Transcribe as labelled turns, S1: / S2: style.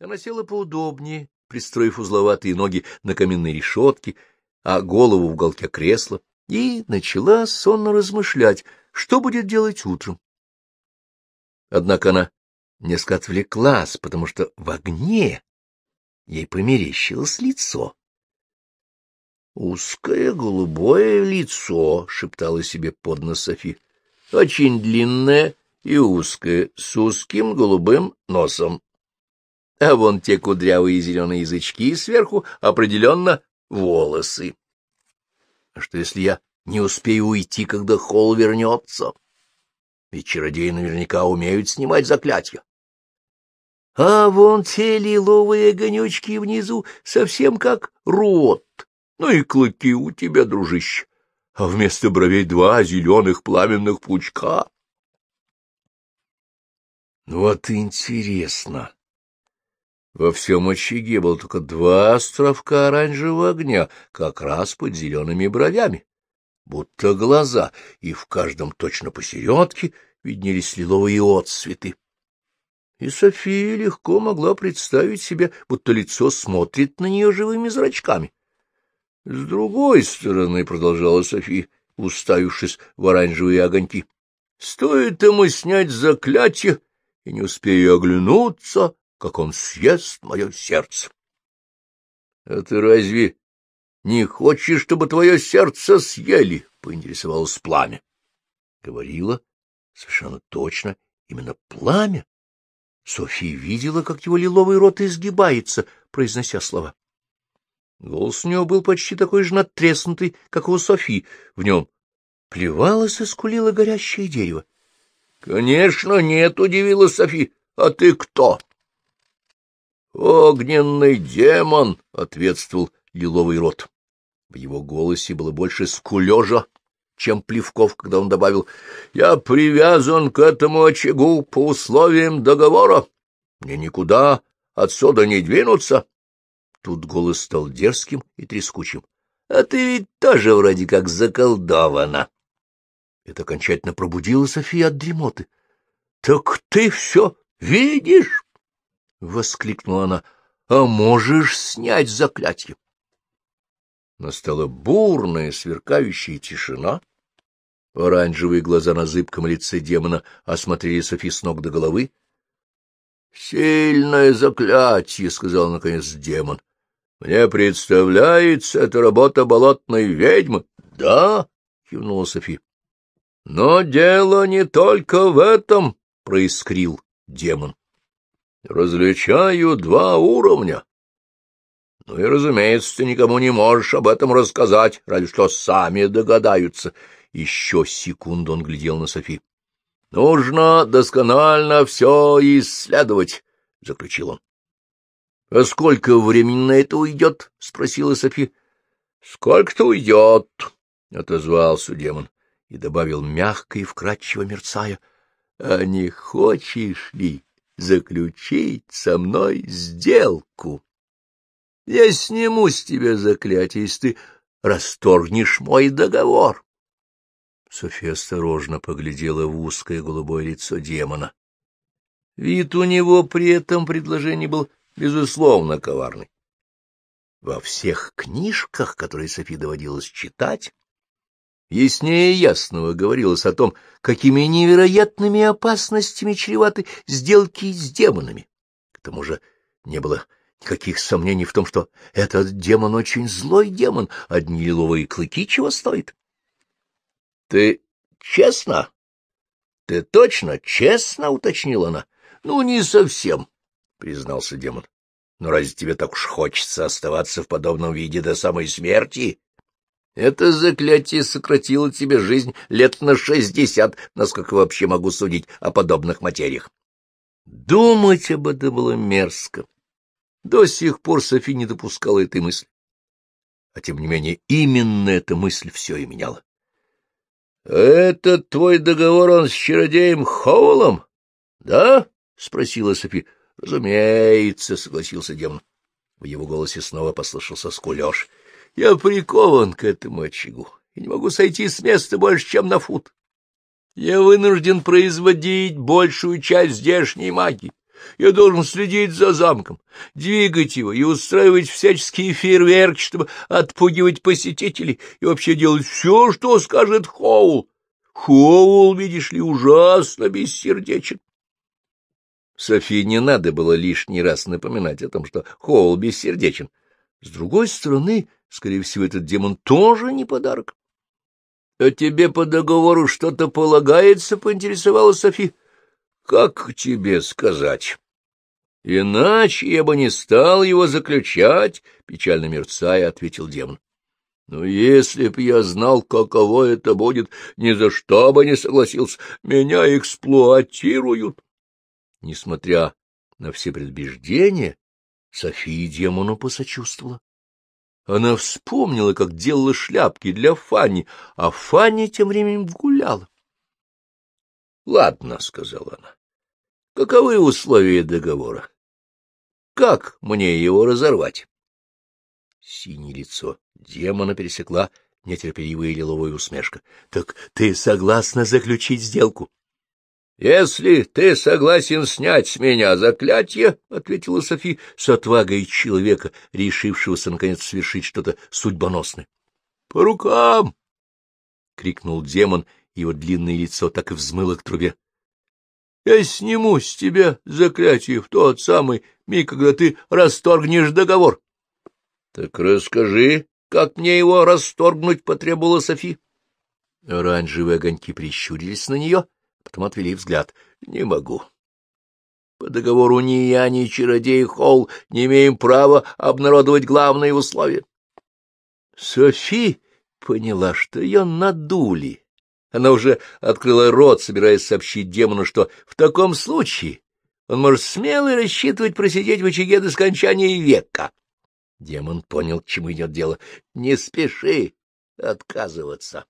S1: Она села поудобнее, пристроив узловатые ноги на каменной решетке, а голову в уголке кресла, и начала сонно размышлять, что будет делать утром. Однако она несколько отвлеклась, потому что в огне ей померещилось лицо. «Узкое голубое лицо», — шептала себе под нос Софи, — «очень длинное и узкое, с узким голубым носом а вон те кудрявые зеленые язычки сверху определенно волосы. А что, если я не успею уйти, когда холл вернется? Ведь чародеи наверняка умеют снимать заклятия. А вон те лиловые огонечки внизу, совсем как рот. Ну и клыки у тебя, дружище. А вместо бровей два зеленых пламенных пучка. Ну вот интересно. Во всем очаге было только два островка оранжевого огня, как раз под зелеными бровями, будто глаза, и в каждом точно посередке виднелись лиловые отцветы. И София легко могла представить себе, будто лицо смотрит на нее живыми зрачками. — С другой стороны, — продолжала София, уставившись в оранжевые огоньки, — стоит ему снять заклятие, и не успею оглянуться, как он съест мое сердце. — А ты разве не хочешь, чтобы твое сердце съели? — поинтересовалось пламя. Говорила совершенно точно именно пламя. София видела, как его лиловый рот изгибается, произнося слова. Голос у него был почти такой же надтреснутый, как у Софии. В нем плевалось и скулило горящее дерево. — Конечно, нет, — удивила София. А ты кто? «Огненный демон!» — ответствовал лиловый рот. В его голосе было больше скулежа, чем Плевков, когда он добавил «Я привязан к этому очагу по условиям договора. Мне никуда отсюда не двинуться». Тут голос стал дерзким и трескучим. «А ты ведь тоже вроде как заколдована». Это окончательно пробудило София от дремоты. — Так ты все видишь? — воскликнула она. — А можешь снять заклятие? Настала бурная, сверкающая тишина. Оранжевые глаза на зыбком лице демона осмотрели Софи с ног до головы. — Сильное заклятие, — сказал наконец демон. — Мне представляется, это работа болотной ведьмы. — Да, — кивнула Софи. — Но дело не только в этом, — проискрил демон. Различаю два уровня. Ну и, разумеется, ты никому не можешь об этом рассказать, ради что сами догадаются. Еще секунду он глядел на Софи. — Нужно досконально все исследовать, — заключил он. — А сколько времени на это уйдет? — спросила Софи. — Сколько-то уйдет, — отозвался демон и добавил мягко и вкрадчиво мерцая. — А не хочешь ли? — заключить со мной сделку. Я сниму с тебя заклятие, если ты расторгнешь мой договор. Софья осторожно поглядела в узкое голубое лицо демона. Вид у него при этом предложении был, безусловно, коварный. Во всех книжках, которые Софи доводилось читать, Яснее ясного говорилось о том, какими невероятными опасностями чреваты сделки с демонами. К тому же не было никаких сомнений в том, что этот демон очень злой демон, одни лиловые клыки чего стоит. — Ты честно? — Ты точно честно? — уточнила она. — Ну, не совсем, — признался демон. — Но разве тебе так уж хочется оставаться в подобном виде до самой смерти? Это заклятие сократило тебе жизнь лет на шестьдесят, насколько вообще могу судить о подобных материях. Думать об этом было мерзко. До сих пор Софи не допускала этой мысли. А тем не менее, именно эта мысль все и меняла. — Этот твой договор, он с чародеем Хоулом? — Да? — спросила Софи. — Разумеется, — согласился демон. В его голосе снова послышался скулеж. Я прикован к этому очагу и не могу сойти с места больше, чем на фут. Я вынужден производить большую часть здешней магии. Я должен следить за замком, двигать его и устраивать всяческие фейерверки, чтобы отпугивать посетителей и вообще делать все, что скажет Хоул. Хоул, видишь ли, ужасно бессердечен. Софии не надо было лишний раз напоминать о том, что Хоул бессердечен. С другой стороны, Скорее всего, этот демон тоже не подарок. — А тебе по договору что-то полагается? — поинтересовалась Софи. — Как тебе сказать? — Иначе я бы не стал его заключать, — печально мерцая ответил демон. — Но если б я знал, каково это будет, ни за что бы не согласился. Меня эксплуатируют. Несмотря на все предубеждения, София демону посочувствовала. Она вспомнила, как делала шляпки для Фанни, а Фанни тем временем гуляла. — Ладно, — сказала она, — каковы условия договора? Как мне его разорвать? Синее лицо демона пересекла нетерпеливая лиловая усмешка. — Так ты согласна заключить сделку? — Если ты согласен снять с меня заклятие, — ответила Софи с отвагой человека, решившегося наконец совершить что-то судьбоносное. — По рукам! — крикнул демон, его длинное лицо так и взмыло к трубе. — Я сниму с тебя заклятие в тот самый миг, когда ты расторгнешь договор. — Так расскажи, как мне его расторгнуть, — потребовала Софи. Оранжевые огоньки прищурились на нее — потом отвели взгляд. — Не могу. — По договору ни я, ни чародей Холл не имеем права обнародовать главные условия. Софи поняла, что ее надули. Она уже открыла рот, собираясь сообщить демону, что в таком случае он может смело рассчитывать просидеть в очаге до скончания века. Демон понял, к чему идет дело. — Не спеши отказываться.